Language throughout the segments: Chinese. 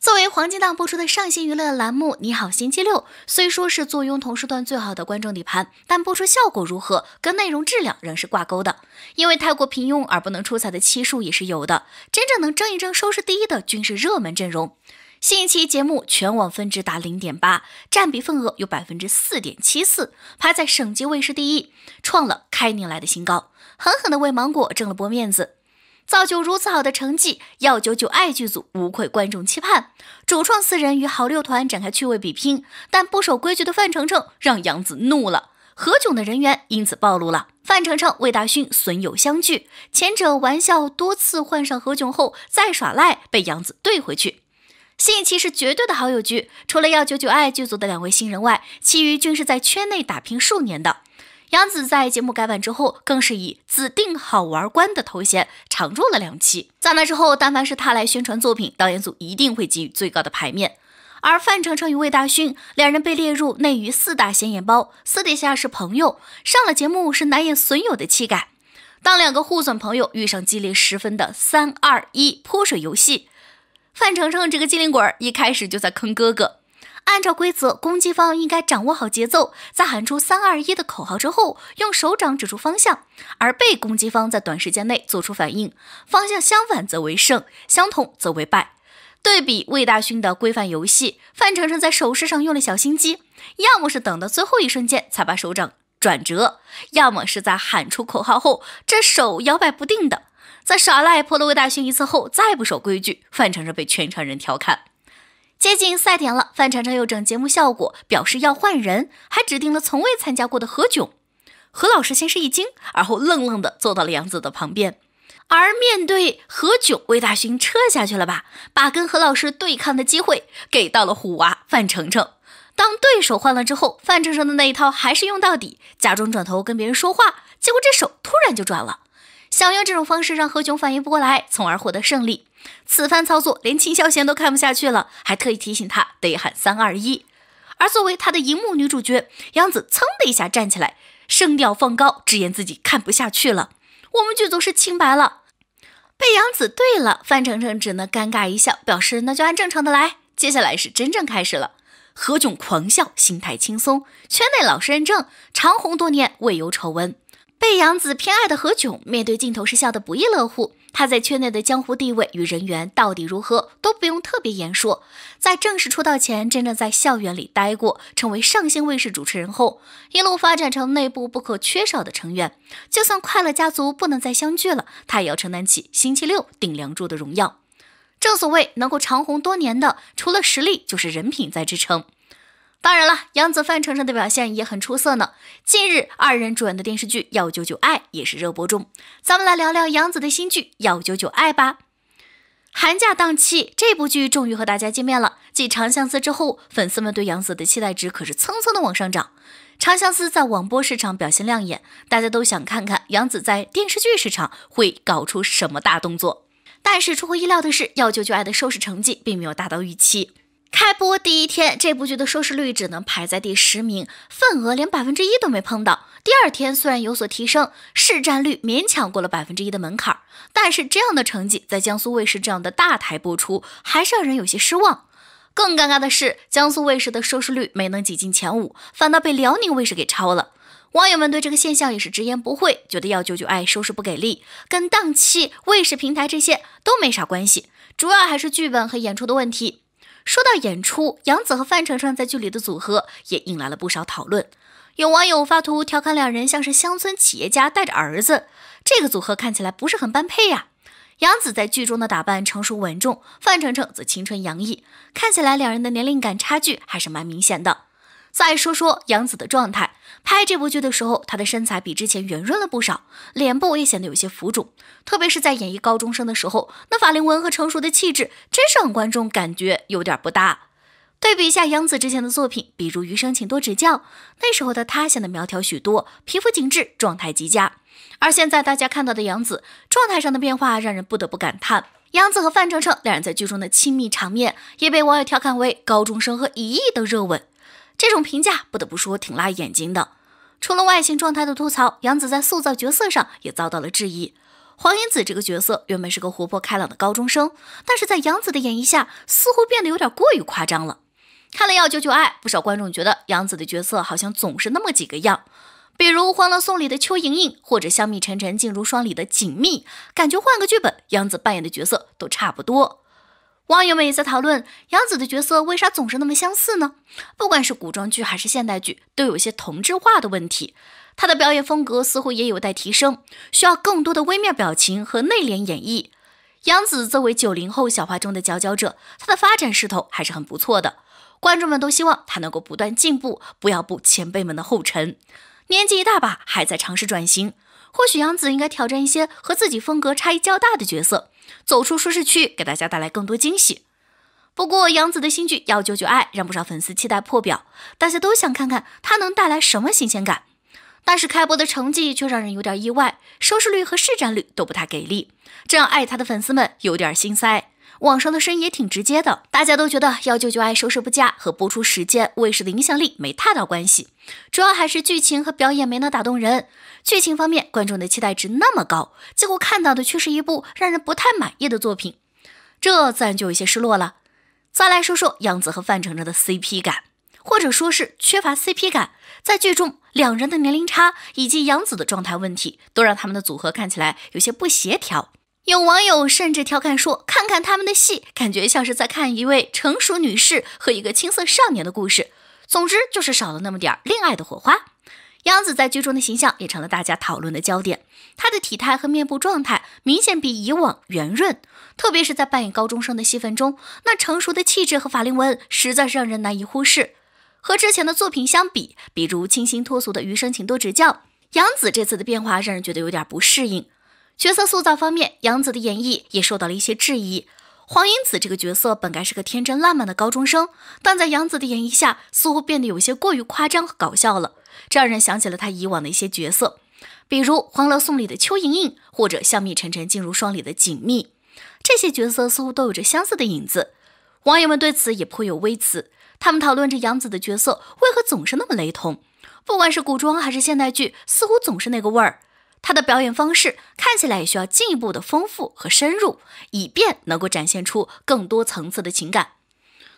作为黄金档播出的上新娱乐栏目《你好星期六》，虽说是坐拥同时段最好的观众底盘，但播出效果如何，跟内容质量仍是挂钩的。因为太过平庸而不能出彩的期数也是有的，真正能争一争收视第一的均是热门阵容。新一期节目全网分值达零点八，占比份额有百分之四点七四，排在省级卫视第一，创了开年来的新高，狠狠地为芒果挣了波面子。造就如此好的成绩，幺九九爱剧组无愧观众期盼。主创四人与好六团展开趣味比拼，但不守规矩的范丞丞让杨紫怒了，何炅的人员因此暴露了。范丞丞、魏大勋损友相聚，前者玩笑多次换上何炅后再耍赖，被杨紫怼回去。新一期是绝对的好友局，除了要九九爱剧组的两位新人外，其余均是在圈内打拼数年的。杨紫在节目改版之后，更是以“指定好玩官”的头衔常驻了两期。在那之后，但凡是他来宣传作品，导演组一定会给予最高的牌面。而范丞丞与魏大勋两人被列入内娱四大显眼包，私底下是朋友，上了节目是难掩损友的气概。当两个互损朋友遇上激烈十分的“三二一泼水游戏”，范丞丞这个机灵鬼一开始就在坑哥哥。按照规则，攻击方应该掌握好节奏，在喊出“三二一”的口号之后，用手掌指出方向，而被攻击方在短时间内做出反应，方向相反则为胜，相同则为败。对比魏大勋的规范游戏，范丞丞在手势上用了小心机，要么是等到最后一瞬间才把手掌转折，要么是在喊出口号后这手摇摆不定的，在耍赖泼了魏大勋一次后，再不守规矩，范丞丞被全场人调侃。接近赛点了，范丞丞又整节目效果，表示要换人，还指定了从未参加过的何炅。何老师先是一惊，而后愣愣的坐到了杨子的旁边。而面对何炅，魏大勋撤下去了吧，把跟何老师对抗的机会给到了虎娃范丞丞。当对手换了之后，范丞丞的那一套还是用到底，假装转头跟别人说话，结果这手突然就转了，想用这种方式让何炅反应不过来，从而获得胜利。此番操作，连秦霄贤都看不下去了，还特意提醒他得喊三二一。而作为他的荧幕女主角，杨紫噌的一下站起来，声调放高，直言自己看不下去了：“我们剧组是清白了。”被杨紫对了，范丞丞只能尴尬一笑，表示那就按正常的来。接下来是真正开始了。何炅狂笑，心态轻松，圈内老实认证，长红多年，未有丑闻。被杨紫偏爱的何炅，面对镜头是笑得不亦乐乎。他在圈内的江湖地位与人缘到底如何，都不用特别言说。在正式出道前，真正在校园里待过，成为上星卫视主持人后，一路发展成内部不可缺少的成员。就算快乐家族不能再相聚了，他也要承担起星期六顶梁柱的荣耀。正所谓，能够长红多年的，除了实力，就是人品在支撑。当然了，杨子范丞丞的表现也很出色呢。近日，二人主演的电视剧《幺九九爱》也是热播中。咱们来聊聊杨子的新剧《幺九九爱》吧。寒假档期，这部剧终于和大家见面了。继《长相思》之后，粉丝们对杨子的期待值可是蹭蹭的往上涨。《长相思》在网播市场表现亮眼，大家都想看看杨子在电视剧市场会搞出什么大动作。但是出乎意料的是，《幺九九爱》的收视成绩并没有达到预期。开播第一天，这部剧的收视率只能排在第十名，份额连百分之一都没碰到。第二天虽然有所提升，市占率勉强过了百分之一的门槛，但是这样的成绩在江苏卫视这样的大台播出，还是让人有些失望。更尴尬的是，江苏卫视的收视率没能挤进前五，反倒被辽宁卫视给超了。网友们对这个现象也是直言不讳，觉得要九九爱，收视不给力，跟档期、卫视平台这些都没啥关系，主要还是剧本和演出的问题。说到演出，杨紫和范丞丞在剧里的组合也引来了不少讨论。有网友发图调侃两人像是乡村企业家带着儿子，这个组合看起来不是很般配呀。杨紫在剧中的打扮成熟稳重，范丞丞则青春洋溢，看起来两人的年龄感差距还是蛮明显的。再说说杨紫的状态，拍这部剧的时候，她的身材比之前圆润了不少，脸部也显得有些浮肿。特别是在演绎高中生的时候，那法令纹和成熟的气质，真是让观众感觉有点不搭。对比一下杨紫之前的作品，比如《余生，请多指教》，那时候的她显得苗条许多，皮肤紧致，状态极佳。而现在大家看到的杨紫状态上的变化，让人不得不感叹。杨紫和范丞丞两人在剧中的亲密场面，也被网友调侃为“高中生和一亿的热吻”。这种评价不得不说挺辣眼睛的。除了外形状态的吐槽，杨紫在塑造角色上也遭到了质疑。黄英子这个角色原本是个活泼开朗的高中生，但是在杨紫的演绎下，似乎变得有点过于夸张了。看了《要久久爱》，不少观众觉得杨紫的角色好像总是那么几个样，比如《欢乐颂》里的邱莹莹，或者《香蜜沉沉烬如霜》里的锦觅，感觉换个剧本，杨紫扮演的角色都差不多。网友们也在讨论杨紫的角色为啥总是那么相似呢？不管是古装剧还是现代剧，都有些同质化的问题。她的表演风格似乎也有待提升，需要更多的微妙表情和内敛演绎。杨紫作为九零后小花中的佼佼者，她的发展势头还是很不错的。观众们都希望她能够不断进步，不要步前辈们的后尘。年纪一大把，还在尝试转型。或许杨紫应该挑战一些和自己风格差异较大的角色，走出舒适区，给大家带来更多惊喜。不过，杨紫的新剧《要舅舅爱》让不少粉丝期待破表，大家都想看看她能带来什么新鲜感。但是开播的成绩却让人有点意外，收视率和市占率都不太给力，这让爱她的粉丝们有点心塞。网上的声音也挺直接的，大家都觉得《幺九九爱》收视不佳和播出时间、卫视的影响力没太大关系，主要还是剧情和表演没能打动人。剧情方面，观众的期待值那么高，结果看到的却是一部让人不太满意的作品，这自然就有些失落了。再来说说杨紫和范丞丞的 CP 感，或者说是缺乏 CP 感，在剧中两人的年龄差以及杨紫的状态问题，都让他们的组合看起来有些不协调。有网友甚至调侃说：“看看他们的戏，感觉像是在看一位成熟女士和一个青涩少年的故事。总之就是少了那么点儿恋爱的火花。”杨紫在剧中的形象也成了大家讨论的焦点。她的体态和面部状态明显比以往圆润，特别是在扮演高中生的戏份中，那成熟的气质和法令纹实在是让人难以忽视。和之前的作品相比，比如清新脱俗的《余生，请多指教》，杨紫这次的变化让人觉得有点不适应。角色塑造方面，杨紫的演绎也受到了一些质疑。黄英子这个角色本该是个天真烂漫的高中生，但在杨紫的演绎下，似乎变得有些过于夸张和搞笑了，这让人想起了她以往的一些角色，比如《欢乐颂》里的邱莹莹，或者《香蜜沉沉》烬如霜》里的锦觅。这些角色似乎都有着相似的影子。网友们对此也颇有微词，他们讨论着杨紫的角色为何总是那么雷同，不管是古装还是现代剧，似乎总是那个味儿。他的表演方式看起来也需要进一步的丰富和深入，以便能够展现出更多层次的情感。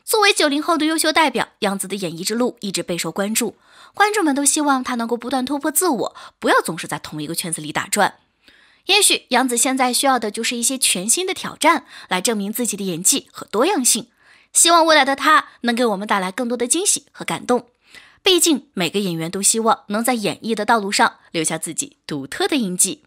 作为九零后的优秀代表，杨紫的演艺之路一直备受关注，观众们都希望他能够不断突破自我，不要总是在同一个圈子里打转。也许杨紫现在需要的就是一些全新的挑战，来证明自己的演技和多样性。希望未来的她能给我们带来更多的惊喜和感动。毕竟，每个演员都希望能在演绎的道路上留下自己独特的印记。